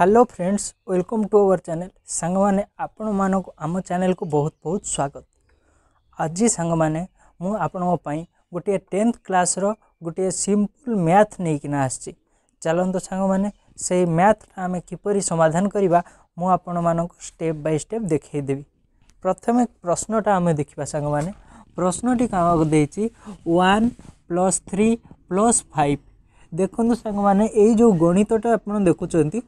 hello friends welcome to our channel ସାଙ୍ଗମାନେ ଆପଣମାନଙ୍କୁ ଆମ ଚ୍ୟାନେଲ୍କୁ ବହୁତ ବହୁତ ସ୍ୱାଗତ ଆଜି ସାଙ୍ଗମାନେ ମୁଁ ଆପଣଙ୍କ ପାଇଁ ଗୋଟିଏ ଟେନ୍ଥ କ୍ଲାସ୍ର ଗୋଟିଏ ସିମ୍ପଲ୍ ମ୍ୟାଥ୍ ନେଇକିନା ଆସିଛି ଚାଲନ୍ତୁ ସାଙ୍ଗମାନେ ସେଇ ମ୍ୟାଥ୍ଟା ଆମେ କିପରି ସମାଧାନ କରିବା ମୁଁ ଆପଣମାନଙ୍କୁ ଷ୍ଟେପ୍ ବାଇ ଷ୍ଟେପ୍ ଦେଖାଇଦେବି ପ୍ରଥମେ ପ୍ରଶ୍ନଟା ଆମେ ଦେଖିବା ସାଙ୍ଗମାନେ ପ୍ରଶ୍ନଟି କାମକୁ ଦେଇଛି one plus three plus five ଦେଖନ୍ତୁ ସାଙ୍ଗମାନେ ଏଇ ଯେଉଁ ଗଣିତଟା ଆପଣ ଦେଖୁଛନ୍ତି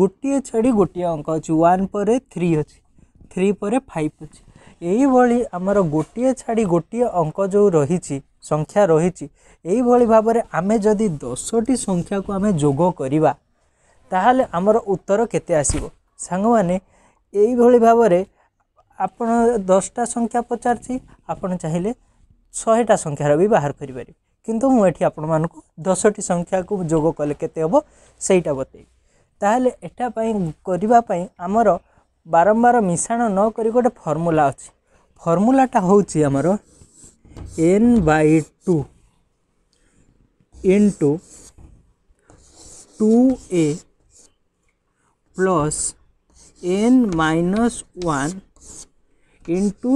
ଗୋଟିଏ ଛାଡ଼ି ଗୋଟିଏ ଅଙ୍କ ଅଛି ୱାନ୍ ପରେ ଥ୍ରୀ ଅଛି ଥ୍ରୀ ପରେ ଫାଇଭ୍ ଅଛି ଏଇଭଳି ଆମର ଗୋଟିଏ ଛାଡ଼ି ଗୋଟିଏ ଅଙ୍କ ଯେଉଁ ରହିଛି ସଂଖ୍ୟା ରହିଛି ଏଇଭଳି ଭାବରେ ଆମେ ଯଦି ଦଶଟି ସଂଖ୍ୟାକୁ ଆମେ ଯୋଗ କରିବା ତାହେଲେ ଆମର ଉତ୍ତର କେତେ ଆସିବ ସାଙ୍ଗମାନେ ଏଇଭଳି ଭାବରେ ଆପଣ ଦଶଟା ସଂଖ୍ୟା ପଚାରିଛି ଆପଣ ଚାହିଁଲେ ଶହେଟା ସଂଖ୍ୟାର ବି ବାହାର କରିପାରିବେ କିନ୍ତୁ ମୁଁ ଏଠି ଆପଣମାନଙ୍କୁ ଦଶଟି ସଂଖ୍ୟାକୁ ଯୋଗ କଲେ କେତେ ହେବ ସେଇଟା ବତେଇବି ତାହେଲେ ଏଟା ପାଇଁ କରିବା ପାଇଁ ଆମର ବାରମ୍ବାର ମିଶାଣ ନ କରି ଗୋଟେ ଫର୍ମୁଲା ଅଛି ଫର୍ମୁଲାଟା ହେଉଛି ଆମର n by two into two a plus n minus one into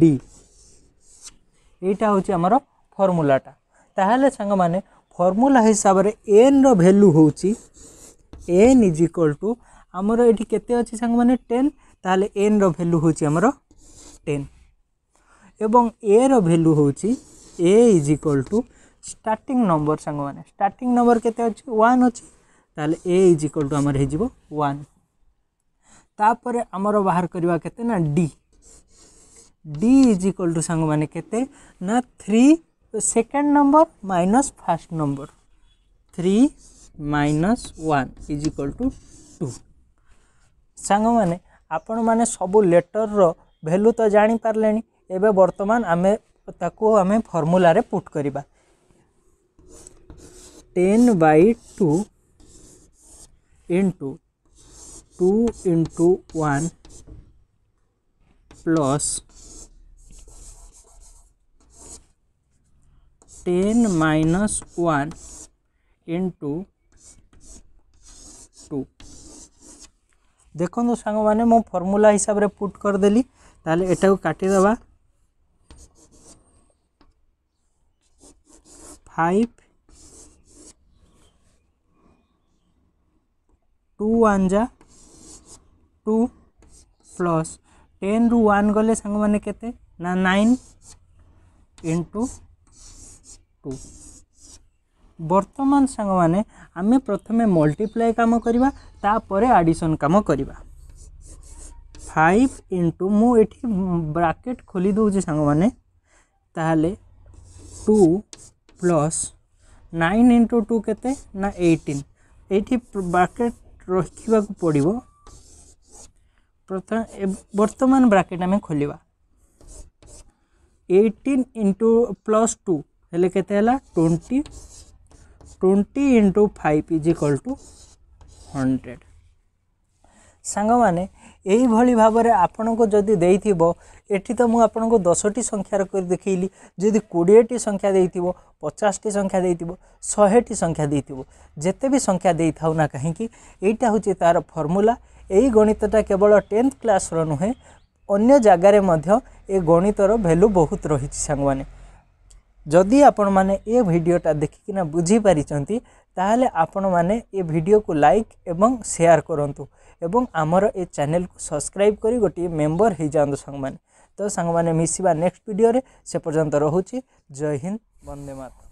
d ଏଇଟା ହେଉଛି ଆମର ଫର୍ମୁଲାଟା ତାହେଲେ ସାଙ୍ଗମାନେ ଫର୍ମୁଲା ହିସାବରେ ଏନ୍ର ଭ୍ୟାଲ୍ୟୁ ହେଉଛି ଏନ୍ ଇଜ୍ ଇକ୍ୱାଲ୍ ଟୁ ଆମର ଏଠି କେତେ ଅଛି ସାଙ୍ଗମାନେ ଟେନ୍ ତାହେଲେ ଏନ୍ର ଭ୍ୟାଲ୍ୟୁ ହେଉଛି ଆମର ଟେନ୍ ଏବଂ ଏର ଭ୍ୟାଲ୍ୟୁ ହେଉଛି a is equal to starting number ସାଙ୍ଗମାନେ ଷ୍ଟାର୍ଟିଂ ନମ୍ବର କେତେ ଅଛି ୱାନ୍ ଅଛି ତାହେଲେ ଏ ଇଜ୍ ଇକ୍ୱାଲ୍ ଟୁ ଆମର ହେଇଯିବ ୱାନ୍ ତାପରେ ଆମର ବାହାର କରିବା କେତେ ନା d d is equal to ସାଙ୍ଗମାନେ କେତେ ନା ଥ୍ରୀ तो second number minus first number three minus one is equal to two ସାଙ୍ଗମାନେ ଆପଣମାନେ ସବୁ ଲେଟରର ଭ୍ୟାଲୁ ତ ଜାଣିପାରିଲେଣି ଏବେ ବର୍ତ୍ତମାନ ଆମେ ତାକୁ ଆମେ ଫର୍ମୁଲାରେ ପୁଟ୍ କରିବା ten by two into two into one plus 10 minus 1 into 2 দেখন্তু সাঙ্গ মানে মো ফর্মুলা হিসাবরে পুট করদেলি তাহলে এটাকে কাটি দেবা 5 2 1 যা 2 প্লাস 10 রু 1 গলে সাঙ্গ মানে কেতে না 9 into ଟୁ ବର୍ତ୍ତମାନ ସାଙ୍ଗମାନେ ଆମେ ପ୍ରଥମେ ମଲ୍ଟିପ୍ଲାଏ କାମ କରିବା ତାପରେ ଆଡ଼ିସନ୍ କାମ କରିବା ফাইভ ইন্টু মু এটি ব্রাকেট খোলি দেছি সাং মানে তাহলে two plus nine into two কেতে না এইটিন এইটি ব্রাকেট রক্ষা পড়ব প্রথম বর্তমান ব্রাকেট আমি খোলিবা এইটিন ইন্টু প্লস টু ହେଲେ କେତେ ହେଲା twenty twenty into five is equal to hundred ସାଙ୍ଗମାନେ ଏଇଭଳି ଭାବରେ ଆପଣଙ୍କୁ ଯଦି ଦେଇଥିବ ଏଠି ତ ମୁଁ ଆପଣଙ୍କୁ ଦଶଟି ସଂଖ୍ୟାର କରି ଦେଖେଇଲି ଯଦି କୋଡ଼ିଏଟି ସଂଖ୍ୟା ଦେଇଥିବ ପଚାଶଟି ସଂଖ୍ୟା ଦେଇଥିବ ଶହେଟି ସଂଖ୍ୟା ଦେଇଥିବ ଯେତେ ବି ସଂଖ୍ୟା ଦେଇଥାଉ ନା କାହିଁକି ଏଇଟା ହେଉଛି ତା'ର ଫର୍ମୁଲା ଏଇ ଗଣିତଟା କେବଳ ଟେନ୍ଥ କ୍ଲାସ୍ର ନୁହେଁ ଅନ୍ୟ ଜାଗାରେ ମଧ୍ୟ ଏ ଗଣିତର ଭ୍ୟାଲୁ ବହୁତ ରହିଛି ସାଙ୍ଗମାନେ ଯଦି ଆପଣମାନେ ଏ ଭିଡ଼ିଓଟା ଦେଖିକିନା ବୁଝିପାରିଛନ୍ତି ତାହେଲେ ଆପଣମାନେ ଏ ଭିଡ଼ିଓକୁ ଲାଇକ୍ ଏବଂ ସେୟାର କରନ୍ତୁ ଏବଂ ଆମର ଏ ଚ୍ୟାନେଲକୁ ସବସ୍କ୍ରାଇବ୍ କରି ଗୋଟିଏ ମେମ୍ବର ହୋଇଯାଆନ୍ତୁ ସାଙ୍ଗମାନେ ତ ସାଙ୍ଗମାନେ ମିଶିବା ନେକ୍ସଟ ଭିଡ଼ିଓରେ ସେ ପର୍ଯ୍ୟନ୍ତ ରହୁଛି ଜୟ ହିନ୍ଦ ବନ୍ଦେ ମାତରମ୍